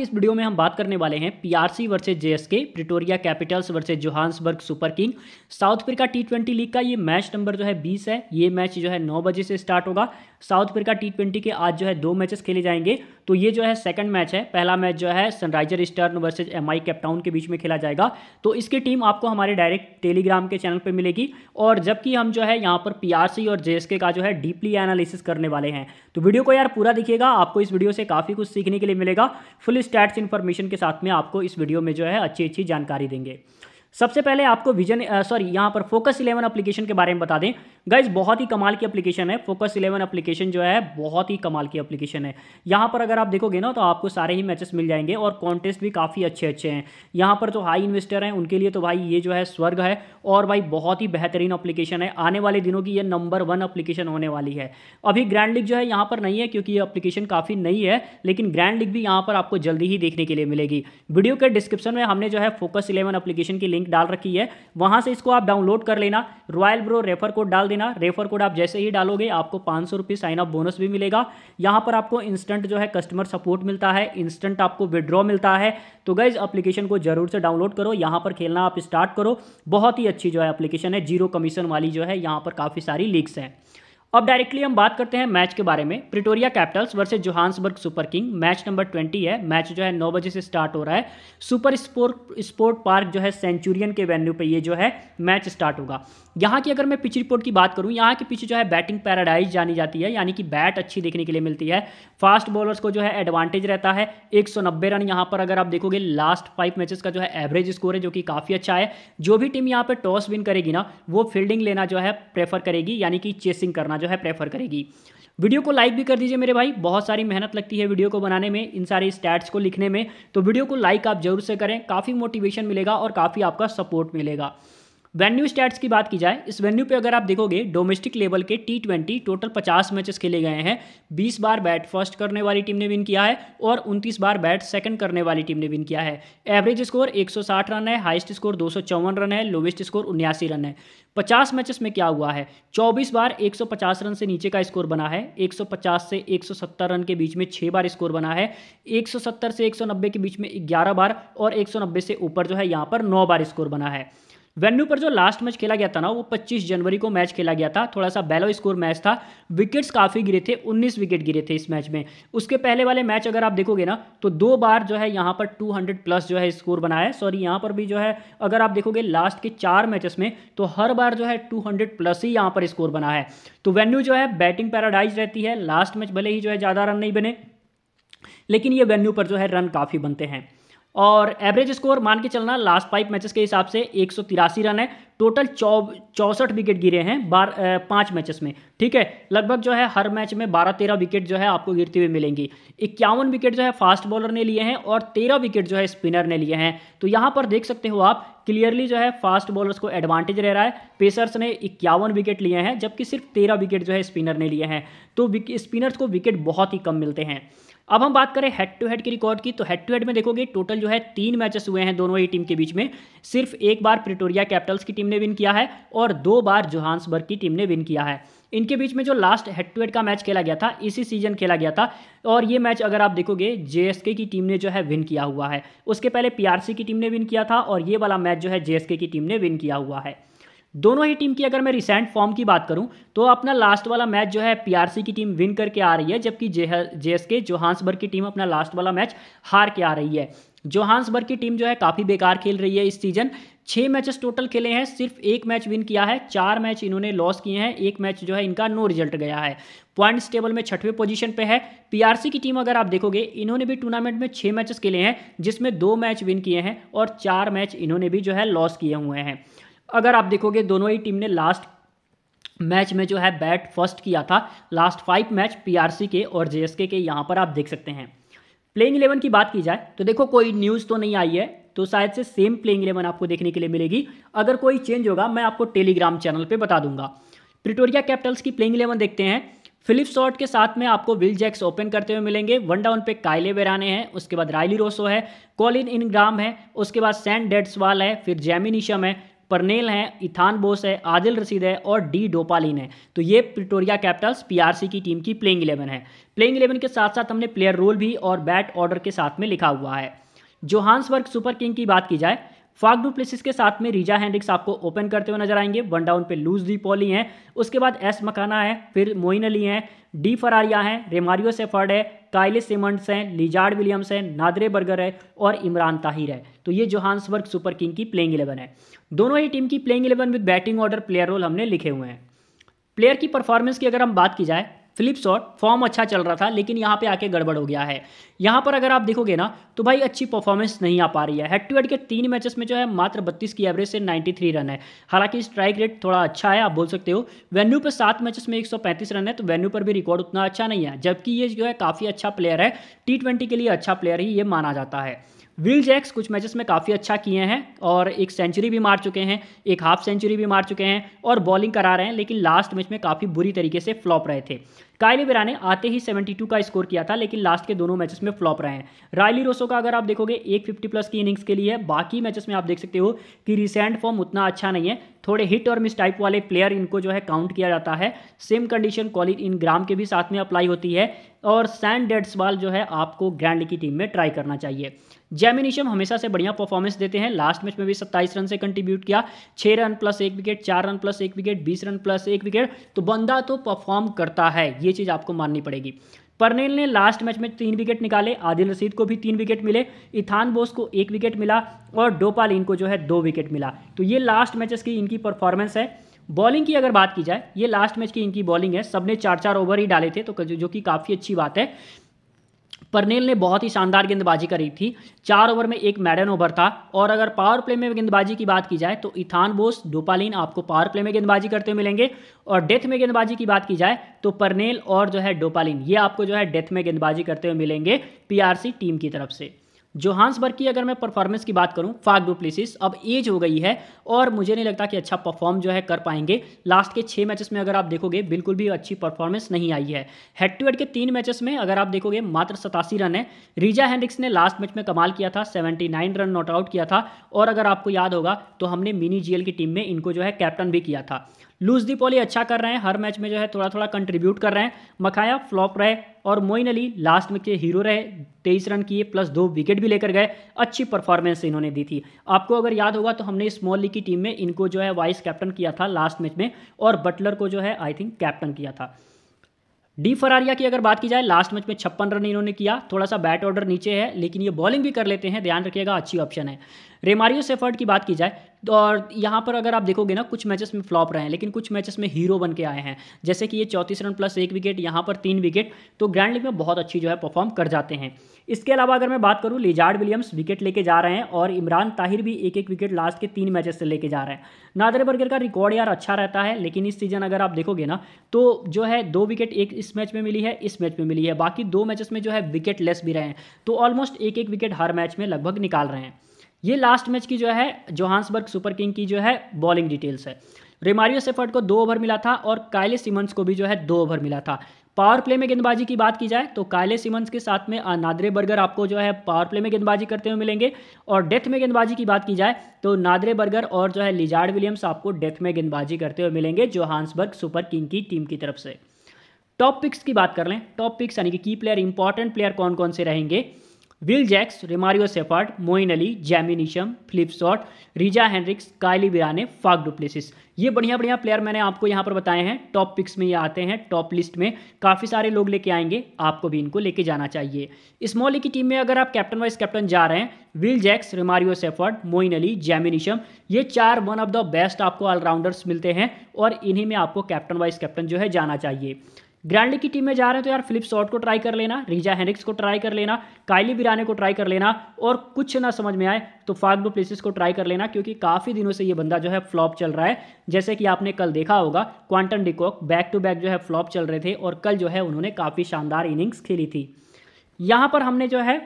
की इस वीडियो में हम बात करने वाले हैं PRC versus JSK Pretoria Capitals versus Johannesburg Super King South Africa T twenty league का ये मैच नंबर जो है बीस है ये मैच जो है नौ बजे से स्टार्ट होगा साउथ अफ्रीका टी ट्वेंटी के आज जो है दो मैचेस खेले जाएंगे तो ये जो है सेकंड मैच है पहला मैच जो है Sunriser Eastern versus M I Cape Town के बीच में खेला जाएगा तो इसकी टीम आपको हमारे डायरेक्ट टेलीग्राम के चैनल पर मिलेगी और जबकि हम जो है यहाँ पर पी और जे का जो है डीपली एनालिसिस करने वाले हैं तो वीडियो को यार पूरा दिखेगा आपको इस वीडियो से काफ़ी कुछ सीखने के लिए मिलेगा फुल स्टैट्स इन्फॉर्मेशन के साथ में आपको इस वीडियो में जो है अच्छी अच्छी जानकारी देंगे सबसे पहले आपको विजन सॉरी यहाँ पर फोकस इलेवन अप्लीकेशन के बारे में बता दें गाइज बहुत ही कमाल की एप्लीकेशन है फोकस इलेवन एप्लीकेशन जो है बहुत ही कमाल की एप्लीकेशन है यहाँ पर अगर आप देखोगे ना तो आपको सारे ही मैचेस मिल जाएंगे और कॉन्टेस्ट भी काफ़ी अच्छे अच्छे हैं यहाँ पर तो हाई इन्वेस्टर हैं उनके लिए तो भाई ये जो है स्वर्ग है और भाई बहुत ही बेहतरीन अप्लीकेशन है आने वाले दिनों की ये नंबर वन अप्लीकेशन होने वाली है अभी ग्रैंड लीग जो है यहाँ पर नहीं है क्योंकि ये अप्लीकेशन काफ़ी नई है लेकिन ग्रैंड लीग भी यहाँ पर आपको जल्दी ही देखने के लिए मिलेगी वीडियो के डिस्क्रिप्शन में हमने जो है फोकस इलेवन अप्लीकेशन की लिंक डाल रखी है वहाँ से इसको आप डाउनलोड कर लेना रॉयल ब्रो रेफर कोड डाल देना साइन अप रेफर कोड आप जैसे ही डालोगे आपको पाँच सौ रुपये साइन अप बोनस भी मिलेगा यहाँ पर आपको इंस्टेंट जो है कस्टमर सपोर्ट मिलता है इंस्टेंट आपको विड्रॉ मिलता है तो गाइज अप्लीकेशन को जरूर से डाउनलोड करो यहाँ पर खेलना आप स्टार्ट करो बहुत ही अच्छी जो है अप्लीकेशन है जीरो कमीशन वाली जो है यहाँ पर काफ़ी सारी लीक्स हैं अब डायरेक्टली हम बात करते हैं मैच के बारे में Pretoria Capitals versus Johannesburg Super King match number twenty है मैच जो है नौ बजे से स्टार्ट हो रहा है सुपर स्पोर्ट स्पोर्ट पार्क जो है सेंचुरियन के वेन्यू पे ये जो है मैच स्टार्ट होगा यहाँ की अगर मैं पिच रिपोर्ट की बात करूँ यहाँ की पिच जो है बैटिंग पैराडाइज जानी जाती है यानी कि बैट अच्छी देखने के लिए मिलती है फास्ट बॉलर्स को जो है एडवांटेज रहता है एक रन यहाँ पर अगर आप देखोगे लास्ट फाइव मैचेस का जो है एवरेज स्कोर है जो कि काफ़ी अच्छा है जो भी टीम यहाँ पर टॉस विन करेगी ना वो फील्डिंग लेना जो है प्रेफर करेगी यानी कि चेसिंग करना जो है प्रेफर करेगी वीडियो को लाइक भी कर दीजिए मेरे भाई बहुत सारी मेहनत लगती है वीडियो को बनाने में इन सारे स्टैट्स को लिखने में तो वीडियो को लाइक आप जरूर से करें काफ़ी मोटिवेशन मिलेगा और काफ़ी आपका सपोर्ट मिलेगा वेन्यू स्टैट्स की बात की जाए इस वेन्यू पे अगर आप देखोगे डोमेस्टिक लेवल के टी ट्वेंटी टोटल पचास मैचेस खेले गए हैं बीस बार बैट फर्स्ट करने वाली टीम ने विन किया है और उनतीस बार बैट सेकंड करने वाली टीम ने विन किया है एवरेज स्कोर 160 रन है हाइस्ट स्कोर दो रन है लोवेस्ट स्कोर उन्यासी रन है पचास मैचेस में क्या हुआ है चौबीस बार पचास रन से नीचे का स्कोर बना है पचास से सत्तर रन के बीच में छः बार स्कोर बना है सत्तर से नब्बे के बीच में ग्यारह बार और नब्बे से ऊपर जो है यहाँ पर नौ बार स्कोर बना है वेन्यू पर जो लास्ट मैच खेला गया था ना वो 25 जनवरी को मैच खेला गया था थोड़ा सा बैलो स्कोर मैच था विकेट्स काफ़ी गिरे थे 19 विकेट गिरे थे इस मैच में उसके पहले वाले मैच अगर आप देखोगे ना तो दो बार जो है यहाँ पर 200 प्लस जो है स्कोर बनाया है सॉरी यहाँ पर भी जो है अगर आप देखोगे लास्ट के चार मैचेस में तो हर बार जो है टू प्लस ही यहाँ पर स्कोर बना है तो वेन्यू जो है बैटिंग पैराडाइज रहती है लास्ट मैच भले ही जो है ज़्यादा रन नहीं बने लेकिन ये वेन्यू पर जो है रन काफ़ी बनते हैं और एवरेज स्कोर मान के चलना लास्ट फाइव मैचेस के हिसाब से एक रन है टोटल चौसठ विकेट गिरे हैं बार पाँच मैचेस में ठीक है लगभग जो है हर मैच में बारह तेरह विकेट जो है आपको गिरती हुई मिलेंगी इक्यावन विकेट जो है फास्ट बॉलर ने लिए हैं और तेरह विकेट जो है स्पिनर ने लिए हैं तो यहाँ पर देख सकते हो आप क्लियरली जो है फास्ट बॉलर्स को एडवांटेज रह रहा है पेसर्स ने इक्यावन विकेट लिए हैं जबकि सिर्फ तेरह विकेट जो है स्पिनर ने लिए हैं तो स्पिनर्स को विकेट बहुत ही कम मिलते हैं अब हम बात करें हेड टू हेड के रिकॉर्ड की तो हेड टू हेड में देखोगे टोटल जो है तीन मैचेस हुए हैं दोनों ही टीम के बीच में सिर्फ एक बार प्रिटोरिया कैपिटल्स की टीम ने विन किया है और दो बार जोहान्सबर्ग की टीम ने विन किया है इनके बीच में जो लास्ट हेड टू हेड का मैच खेला गया था इसी सीजन खेला गया था और ये मैच अगर आप देखोगे जेएसके की टीम ने जो है विन किया हुआ है उसके पहले पीआरसी की टीम ने विन किया था और ये वाला मैच जो है जेएसके की टीम ने विन किया हुआ है दोनों ही टीम की अगर मैं रिसेंट फॉर्म की बात करूं तो अपना लास्ट वाला मैच जो है पीआरसी की टीम विन करके आ रही है जबकि जेएसके जोहान्सबर्ग की टीम अपना लास्ट वाला मैच हार के आ रही है जोहान्सबर्ग की टीम जो है काफ़ी बेकार खेल रही है इस सीजन छः मैचेस टोटल खेले हैं सिर्फ एक मैच विन किया है चार मैच इन्होंने लॉस किए हैं एक मैच जो है इनका नो रिजल्ट गया है पॉइंट्स टेबल में छठवें पोजीशन पे है पीआरसी की टीम अगर आप देखोगे इन्होंने भी टूर्नामेंट में छः मैचेस खेले हैं जिसमें दो मैच विन किए हैं और चार मैच इन्होंने भी जो है लॉस किए हुए हैं अगर आप देखोगे दोनों ही टीम ने लास्ट मैच में जो है बैट फर्स्ट किया था लास्ट फाइव मैच पीआरसी के और जेएसके के यहाँ पर आप देख सकते हैं प्लेइंग इलेवन की बात की जाए तो देखो कोई न्यूज़ तो नहीं आई है तो शायद से सेम प्लेइंग इलेवन आपको देखने के लिए मिलेगी अगर कोई चेंज होगा मैं आपको टेलीग्राम चैनल पर बता दूंगा प्रिटोरिया कैपिटल्स की प्लेइंग इलेवन देखते हैं फिलिप शॉर्ट के साथ में आपको विल जैक्स ओपन करते हुए मिलेंगे वन डाउन पे कायले बेराने हैं उसके बाद रायली रोसो है कॉलिन इनग्राम है उसके बाद सैन वाल है फिर जैमिनिशम है परनेल हैं इथान बोस है आदिल रसीद है और डी डोपालीन है तो ये प्रिटोरिया कैपिटल्स पीआरसी की टीम की प्लेइंग इलेवन है प्लेइंग इलेवन के साथ साथ हमने प्लेयर रोल भी और बैट ऑर्डर के साथ में लिखा हुआ है जोहान्सबर्ग सुपर किंग की बात की जाए फाग प्लेसिस के साथ में रीजा हैंड्रिक्स आपको ओपन करते हुए नजर आएंगे वन डाउन पे लूज दी पॉली हैं उसके बाद एस मकाना है फिर मोइन अली हैं डी फरारिया हैं रेमारियो सेफर्ड है काइलिस सिमंड्स हैं लिजार्ड विलियम्स हैं नादरे बर्गर है और इमरान ताहिर है तो ये जोहान्सबर्ग सुपर किंग की प्लेइंग इलेवन है दोनों ही टीम की playing eleven with batting order player role हमने लिखे हुए हैं प्लेयर की परफॉर्मेंस की अगर हम बात की जाए फ्लिप शॉट फॉर्म अच्छा चल रहा था लेकिन यहाँ पे आके गड़बड़ हो गया है यहाँ पर अगर आप देखोगे ना तो भाई अच्छी परफॉर्मेंस नहीं आ पा रही है हेड टू हेड के तीन मैचेस में जो है मात्र बत्तीस की एवरेज से 93 रन है हालांकि स्ट्राइक रेट थोड़ा अच्छा है आप बोल सकते हो वेन्यू पर सात मैचेस में एक रन है तो वेन्यू पर भी रिकॉर्ड उतना अच्छा नहीं है जबकि ये जो है काफ़ी अच्छा प्लेयर है टी के लिए अच्छा प्लेयर ही ये माना जाता है विल जैक्स कुछ मैचेस में काफ़ी अच्छा किए हैं और एक सेंचुरी भी मार चुके हैं एक हाफ सेंचुरी भी मार चुके हैं और बॉलिंग करा रहे हैं लेकिन लास्ट मैच में काफ़ी बुरी तरीके से फ्लॉप रहे थे कायली ने आते ही 72 का स्कोर किया था लेकिन लास्ट के दोनों मैचेस में फ्लॉप रहे हैं रायली रोसो का अगर आप देखोगे एक फिफ्टी प्लस की इनिंग्स के लिए है बाकी मैचेस में आप देख सकते हो कि रिसेंट फॉर्म उतना अच्छा नहीं है थोड़े हिट और मिस टाइप वाले प्लेयर इनको जो है काउंट किया जाता है same condition Colin Ingram के भी साथ में अप्लाई होती है और सैन डेड्स बॉल जो है आपको ग्रैंड की टीम में ट्राई करना चाहिए जैमिनिशम हमेशा से बढ़िया परफॉर्मेंस देते हैं लास्ट मैच में भी 27 रन से कंट्रीब्यूट किया 6 रन प्लस एक विकेट 4 रन प्लस एक विकेट 20 रन प्लस एक विकेट तो बंदा तो परफॉर्म करता है ये ये चीज़ आपको माननी पड़ेगी परनेल ने लास्ट मैच में तीन विकेट निकाले आदिल रशीद को भी तीन विकेट मिले इथान बोस को एक विकेट मिला और डोपाल इनको जो है दो विकेट मिला तो ये लास्ट मैचेस की इनकी परफॉर्मेंस है बॉलिंग की अगर बात की जाए ये लास्ट मैच की इनकी बॉलिंग है सबने चार चार ओवर ही डाले थे तो जो कि काफ़ी अच्छी बात है परनेल ने बहुत ही शानदार गेंदबाजी करी थी चार ओवर में एक मैडन ओवर था और अगर पावर प्ले में गेंदबाजी की बात की जाए तो इथान बोस डोपालीन आपको पावर प्ले में गेंदबाजी करते मिलेंगे और डेथ में गेंदबाजी की बात की जाए तो परनेल और जो है डोपालीन ये आपको जो है डेथ में गेंदबाजी करते हुए मिलेंगे पी टीम की तरफ से जोहान्सबर्ग की अगर मैं परफॉर्मेंस की बात करूं फाग डुप्लीसिस अब एज हो गई है और मुझे नहीं लगता कि अच्छा परफॉर्म जो है कर पाएंगे लास्ट के छः मैचेस में अगर आप देखोगे बिल्कुल भी अच्छी परफॉर्मेंस नहीं आई है हेड टू हेड के तीन मैचेस में अगर आप देखोगे मात्र सतासी रन है रीजा हैंड्रिक्स ने लास्ट मैच में कमाल किया था सेवेंटी रन नॉट आउट किया था और अगर आपको याद होगा तो हमने मिनी जीएल की टीम में इनको जो है कैप्टन भी किया था लूजदीप ओली अच्छा कर रहे हैं हर मैच में जो है थोड़ा थोड़ा कंट्रीब्यूट कर रहे हैं मखाया फ्लॉप रहे और मोइन अली लास्ट में के हीरो रहे तेईस रन किए प्लस दो विकेट भी लेकर गए अच्छी परफॉर्मेंस इन्होंने दी थी आपको अगर याद होगा तो हमने स्मॉल लीग की टीम में इनको जो है वाइस कैप्टन किया था लास्ट मैच में और बटलर को जो है आई थिंक कैप्टन किया था डी फरारिया की अगर बात की जाए लास्ट मैच में छप्पन रन इन्होंने किया थोड़ा सा बैट ऑर्डर नीचे है लेकिन ये बॉलिंग भी कर लेते हैं ध्यान रखिएगा अच्छी ऑप्शन है रेमारियो सेफर्ड की बात की जाए और यहाँ पर अगर आप देखोगे ना कुछ मैचेस में फ्लॉप रहे हैं लेकिन कुछ मैचेस में हीरो बन के आए हैं जैसे कि ये चौंतीस रन प्लस एक विकेट यहाँ पर तीन विकेट तो ग्रैंड लीग में बहुत अच्छी जो है परफॉर्म कर जाते हैं इसके अलावा अगर मैं बात करूँ लिजार्ड विलियम्स विकेट लेके जा रहे हैं और इमरान ताहिर भी एक एक विकेट लास्ट के तीन मैचेस से लेके जा रहे हैं नादर बर्गर का रिकॉर्ड यार अच्छा रहता है लेकिन इस सीजन अगर आप देखोगे ना तो जो है दो विकेट एक इस मैच में मिली है इस मैच में मिली है बाकी दो मैचेस में जो है विकेट लेस भी रहे हैं तो ऑलमोस्ट एक एक विकेट हर मैच में लगभग निकाल रहे हैं ये लास्ट मैच की जो है जोहान्सबर्ग सुपर किंग की जो है बॉलिंग डिटेल्स है रेमारियो सेफर्ट को दो ओवर मिला था और कायले सिमंस को भी जो है दो ओवर मिला था पावर प्ले में गेंदबाजी की बात की जाए तो कायले सिमंस के साथ में नादरे बर्गर आपको जो है पावर प्ले में गेंदबाजी करते हुए मिलेंगे और डेथ में गेंदबाजी की बात की जाए तो नादरे बर्गर और जो है लिजार्ड विलियम्स आपको डेथ में गेंदबाजी करते हुए मिलेंगे जोहान्सबर्ग सुपर किंग की टीम की तरफ से टॉप पिक्स की बात कर लें टॉप पिक्स यानी कि की प्लेयर इंपॉर्टेंट प्लेयर कौन कौन से रहेंगे Will Jacks Romario Shepherd Moeen Ali Jamie Neesham Philip Reeza Hendricks Kyle Verreynne Faf du Plessis ये बढ़िया बढ़िया प्लेयर मैंने आपको यहाँ पर बताए हैं टॉप पिक्स में ये आते हैं टॉप लिस्ट में काफ़ी सारे लोग लेके आएंगे आपको भी इनको लेके जाना चाहिए स्मॉल की टीम में अगर आप कैप्टन वाइस कैप्टन जा रहे हैं Will Jacks Romario Shepherd Moeen Ali Jimmy Neesham ये चार वन ऑफ द बेस्ट आपको ऑलराउंडर्स मिलते हैं और इन्हीं में आपको कैप्टन वाइस कैप्टन जो है जाना चाहिए ग्रैंड की टीम में जा रहे हैं तो यार फिलिप शॉर्ट को ट्राई कर लेना रिजा हेनिक्स को ट्राई कर लेना काइली बिराने को ट्राई कर लेना और कुछ ना समझ में आए तो फागडो प्लेसिस को ट्राई कर लेना क्योंकि काफ़ी दिनों से ये बंदा जो है फ्लॉप चल रहा है जैसे कि आपने कल देखा होगा Quinton de Kock back to back जो है फ्लॉप चल रहे थे और कल जो है उन्होंने काफ़ी शानदार इनिंग्स खेली थी यहाँ पर हमने जो है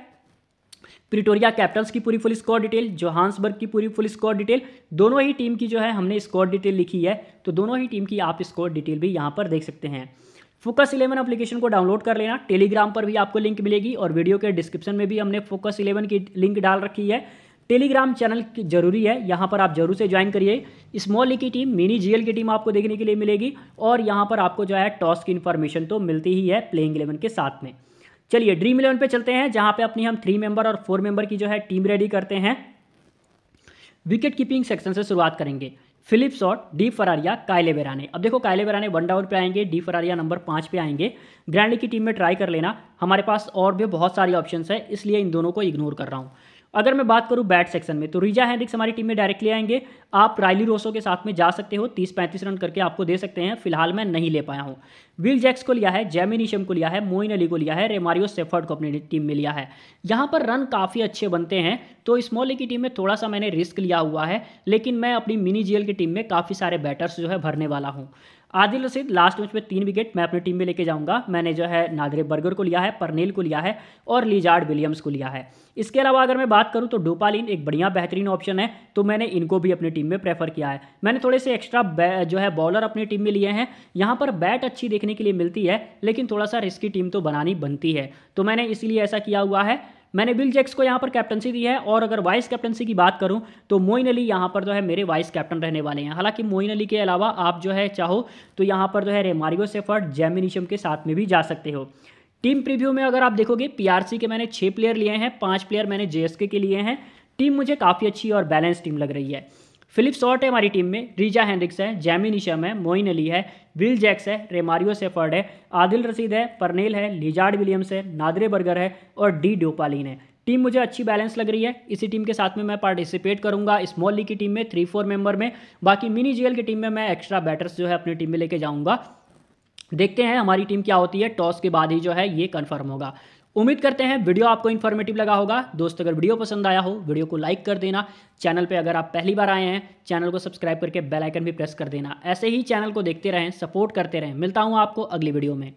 प्रिटोरिया कैपिटल्स की पूरी फुल स्कोर डिटेल जोहान्सबर्ग की पूरी फुल स्कोर डिटेल दोनों ही टीम की जो है हमने स्कोर डिटेल लिखी है तो दोनों ही टीम की आप स्कोर डिटेल भी यहाँ पर देख सकते हैं फोकस इलेवन एप्लीकेशन को डाउनलोड कर लेना टेलीग्राम पर भी आपको लिंक मिलेगी और वीडियो के डिस्क्रिप्शन में भी हमने फोकस इलेवन की लिंक डाल रखी है टेलीग्राम चैनल जरूरी है यहाँ पर आप जरूर से ज्वाइन करिए स्मॉल ई की टीम मिनी जीएल की टीम आपको देखने के लिए मिलेगी और यहाँ पर आपको जो है टॉस की इन्फॉर्मेशन तो मिलती ही है प्लेइंग इलेवन के साथ में चलिए ड्रीम इलेवन पे चलते हैं जहाँ पे अपनी हम थ्री मेंबर और फोर मेंबर की जो है टीम रेडी करते हैं विकेट कीपिंग सेक्शन से शुरुआत करेंगे फिलिप शॉट डी फरारिया कायले बेराने अब देखो कायले बेराने वन डाउन पे आएंगे डी फरारिया नंबर पाँच पे आएंगे ग्रैंड की टीम में ट्राई कर लेना हमारे पास और भी बहुत सारी ऑप्शंस है इसलिए इन दोनों को इग्नोर कर रहा हूँ अगर मैं बात करूँ बैट सेक्शन में तो रिजा हैंड्रिक्स हमारी टीम में डायरेक्टली आएंगे आप राइली रोसो के साथ में जा सकते हो तीस पैंतीस रन करके आपको दे सकते हैं फिलहाल मैं नहीं ले पाया हूँ विल जैक्स को लिया है जैमिनीशम को लिया है मोइन अली को लिया है रेमारियो सेफर्ड को अपनी टीम में लिया है यहाँ पर रन काफ़ी अच्छे बनते हैं तो स्मॉल की टीम में थोड़ा सा मैंने रिस्क लिया हुआ है लेकिन मैं अपनी मिनी जीएल की टीम में काफ़ी सारे बैटर्स जो है भरने वाला हूँ आदिल रशीद लास्ट मैच में तीन विकेट मैं अपनी टीम में लेके जाऊंगा मैंने जो है नादरे बर्गर को लिया है परनेल को लिया है और लीजार्ड विलियम्स को लिया है इसके अलावा अगर मैं बात करूँ तो डोपालिन एक बढ़िया बेहतरीन ऑप्शन है तो मैंने इनको भी अपनी टीम में प्रेफर किया है मैंने थोड़े से एक्स्ट्रा जो है बॉलर अपनी टीम में लिए हैं यहाँ पर बैट अच्छी देखने के लिए मिलती है लेकिन थोड़ा सा रिस्की टीम तो बनानी बनती है तो मैंने इसलिए ऐसा किया हुआ है मैंने बिल जैक्स को यहाँ पर कैप्टनसी दी है और अगर वाइस कैप्टनसी की बात करूँ तो मोइन अली यहाँ पर जो है मेरे वाइस कैप्टन रहने वाले हैं हालांकि मोइन अली के अलावा आप जो है चाहो तो यहाँ पर जो है रेमारियो सेफर्ट जैमिनिशम के साथ में भी जा सकते हो टीम प्रीव्यू में अगर आप देखोगे पीआरसी के मैंने छः प्लेयर लिए हैं पाँच प्लेयर मैंने जेएसके के लिए हैं टीम मुझे काफ़ी अच्छी और बैलेंस टीम लग रही है फिलिप शॉर्ट है हमारी टीम में रीजा हैंड्रिक्स है जैमी निशम है मोइन अली है विल जैक्स है रेमारियो सेफर्ड है आदिल रसीद है परनेल है लिजार्ड विलियम्स है नादरे बर्गर है और डी डोपालीन है टीम मुझे अच्छी बैलेंस लग रही है इसी टीम के साथ में मैं पार्टिसिपेट करूंगा स्मॉल लीग की टीम में थ्री फोर मेंबर में बाकी मिनी जीएल की टीम में मैं एक्स्ट्रा बैटर्स जो है अपनी टीम में लेके जाऊंगा देखते हैं हमारी टीम क्या होती है टॉस के बाद ही जो है ये कन्फर्म होगा उम्मीद करते हैं वीडियो आपको इन्फॉर्मेटिव लगा होगा दोस्त अगर वीडियो पसंद आया हो वीडियो को लाइक कर देना चैनल पे अगर आप पहली बार आए हैं चैनल को सब्सक्राइब करके बेल आइकन भी प्रेस कर देना ऐसे ही चैनल को देखते रहें सपोर्ट करते रहें मिलता हूँ आपको अगली वीडियो में